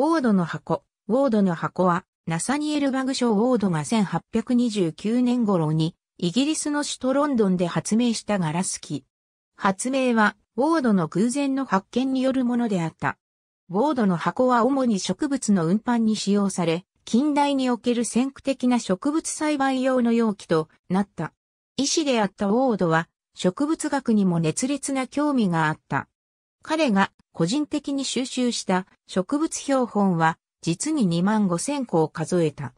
ウォードの箱。ウォードの箱は、ナサニエル・バグショー・ウォードが1829年頃に、イギリスの首都ロンドンで発明したガラス機。発明は、ウォードの偶然の発見によるものであった。ウォードの箱は主に植物の運搬に使用され、近代における先駆的な植物栽培用の容器となった。医師であったウォードは、植物学にも熱烈な興味があった。彼が個人的に収集した植物標本は実に2万5千個を数えた。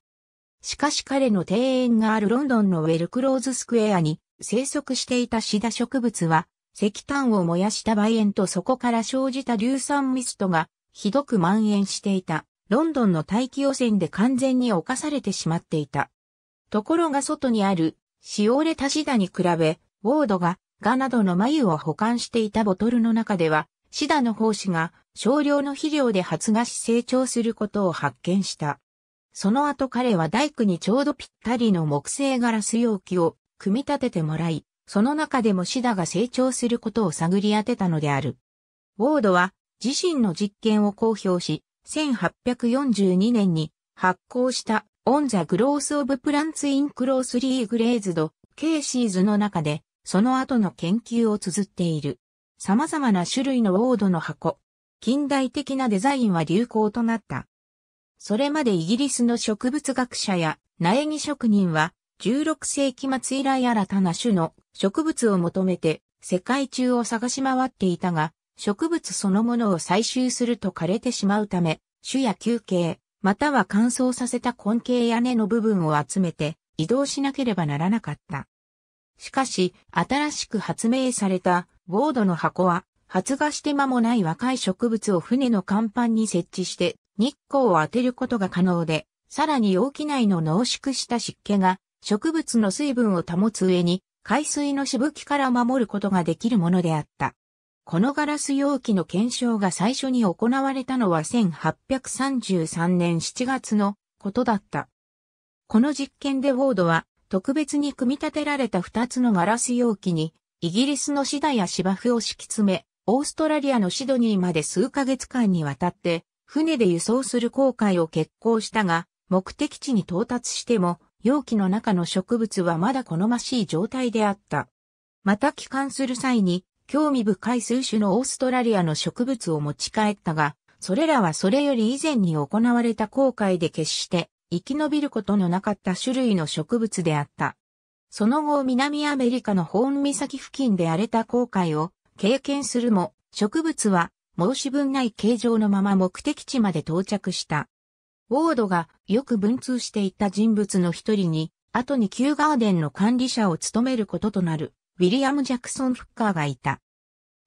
しかし彼の庭園があるロンドンのウェルクローズスクエアに生息していたシダ植物は石炭を燃やした梅園とそこから生じた硫酸ミストがひどく蔓延していたロンドンの大気汚染で完全に侵されてしまっていた。ところが外にあるしおれたシダに比べウォードがガなどの眉を保管していたボトルの中ではシダの胞子が少量の肥料で発芽し成長することを発見した。その後彼は大工にちょうどぴったりの木製ガラス容器を組み立ててもらい、その中でもシダが成長することを探り当てたのである。ウォードは自身の実験を公表し、1842年に発行したオンザグロースオブプランツインクロースリーグレーズド、ケーシーズの中で、その後の研究を綴っている。様々な種類のウォードの箱。近代的なデザインは流行となった。それまでイギリスの植物学者や苗木職人は16世紀末以来新たな種の植物を求めて世界中を探し回っていたが、植物そのものを採集すると枯れてしまうため、種や休憩、または乾燥させた根茎や根の部分を集めて移動しなければならなかった。しかし、新しく発明されたボードの箱は、発芽して間もない若い植物を船の甲板に設置して、日光を当てることが可能で、さらに容器内の濃縮した湿気が、植物の水分を保つ上に、海水のしぶきから守ることができるものであった。このガラス容器の検証が最初に行われたのは1833年7月のことだった。この実験でウォードは特別に組み立てられた2つのガラス容器にイギリスのシダや芝生を敷き詰め、オーストラリアのシドニーまで数ヶ月間にわたって、船で輸送する航海を決行したが、目的地に到達しても、容器の中の植物はまだ好ましい状態であった。また帰還する際に、興味深い数種のオーストラリアの植物を持ち帰ったが、それらはそれより以前に行われた航海で決して生き延びることのなかった種類の植物であった。その後南アメリカのホーン岬付近で荒れた航海を経験するも、植物は申し分ない形状のまま目的地まで到着した。ウォードがよく文通していた人物の一人に、後に旧ガーデンの管理者を務めることとなる、ウィリアム・ジャクソン・フッカーがいた。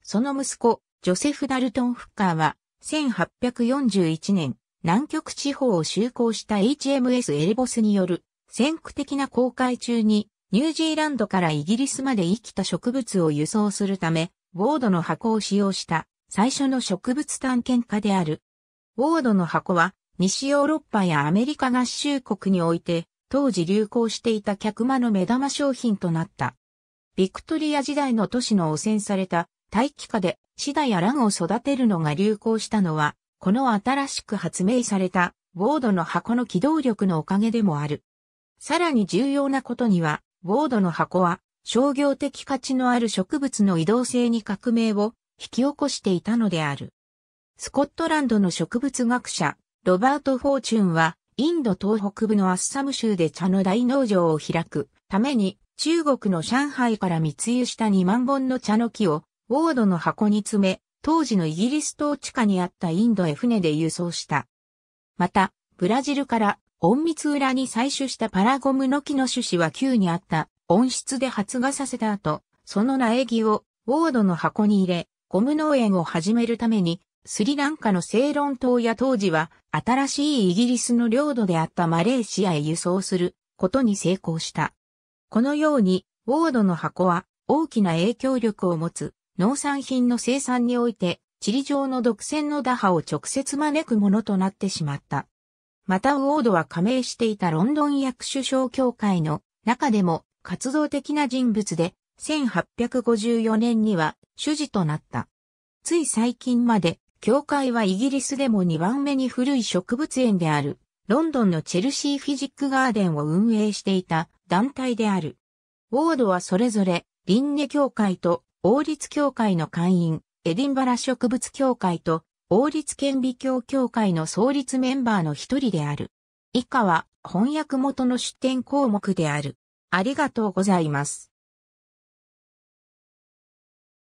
その息子、ジョセフ・ダルトン・フッカーは、1841年、南極地方を就航した HMS エルボスによる、先駆的な航海中に、ニュージーランドからイギリスまで生きた植物を輸送するため、ウォードの箱を使用した最初の植物探検家である。ウォードの箱は西ヨーロッパやアメリカ合衆国において当時流行していた客間の目玉商品となった。ビクトリア時代の都市の汚染された大気下でシダやランを育てるのが流行したのは、この新しく発明されたウォードの箱の機動力のおかげでもある。さらに重要なことには、ボードの箱は商業的価値のある植物の移動性に革命を引き起こしていたのである。スコットランドの植物学者、ロバート・フォーチュンは、インド東北部のアッサム州で茶の大農場を開くために、中国の上海から密輸した2万本の茶の木を、ウォードの箱に詰め、当時のイギリス統治下にあったインドへ船で輸送した。また、ブラジルから隠密裏に採取したパラゴムの木の種子は球にあった温室で発芽させた後、その苗木をウォードの箱に入れ、ゴム農園を始めるために、スリランカのセイロン島や当時は新しいイギリスの領土であったマレーシアへ輸送することに成功した。このように、ウォードの箱は大きな影響力を持つ農産品の生産において地理上の独占の打破を直接招くものとなってしまった。またウォードは加盟していたロンドン役首相協会の中でも活動的な人物で、1854年には主事となった。つい最近まで、教会はイギリスでも2番目に古い植物園である、ロンドンのチェルシーフィジックガーデンを運営していた団体である。ウォードはそれぞれ、リンネ協会と王立協会の会員、エディンバラ植物協会と王立顕微鏡協会の創立メンバーの一人である。以下は翻訳元の出典項目である。ありがとうございます。